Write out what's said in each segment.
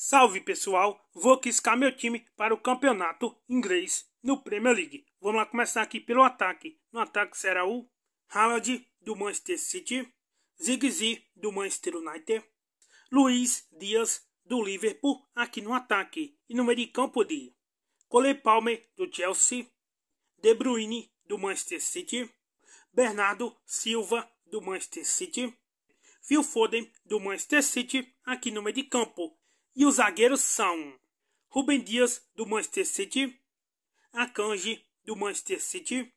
Salve pessoal, vou quiscar meu time para o campeonato inglês no Premier League. Vamos lá começar aqui pelo ataque. No ataque será o Haaland do Manchester City, Zigzi do Manchester United, Luiz Dias do Liverpool aqui no ataque e no meio de campo de Cole Palmer do Chelsea, De Bruyne do Manchester City, Bernardo Silva do Manchester City, Phil Foden do Manchester City aqui no meio de campo e os zagueiros são Rubem Dias, do Manchester City, Akanji, do Manchester City,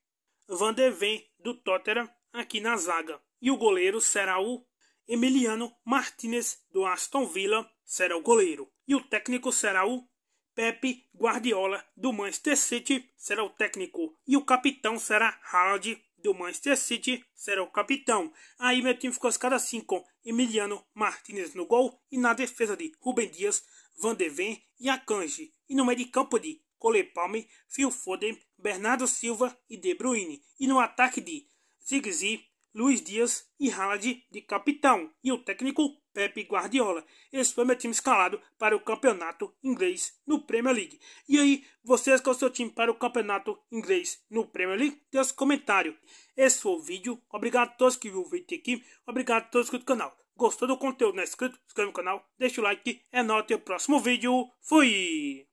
Van de Ven, do Tottenham, aqui na zaga. E o goleiro será o Emiliano Martinez, do Aston Villa, será o goleiro. E o técnico será o Pepe Guardiola, do Manchester City, será o técnico. E o capitão será Harald do Manchester City será o capitão. Aí meu time ficou escada assim com Emiliano Martinez no gol e na defesa de Rubem Dias, Van de Ven e Akanji. E no meio de campo de Cole Palme, Phil Foden, Bernardo Silva e De Bruyne. E no ataque de Zigzi, Luiz Dias e Haaland de capitão. E o técnico Pepe Guardiola. Esse foi meu time escalado para o campeonato inglês no Premier League. E aí, você escolheu é seu time para o campeonato inglês no Premier League? Deixe um comentário. Esse foi o vídeo. Obrigado a todos que viram o vídeo aqui. Obrigado a todos que do canal. Gostou do conteúdo? Não é inscrito? Inscreva no canal, deixa o like. É nóis, até o próximo vídeo. Fui!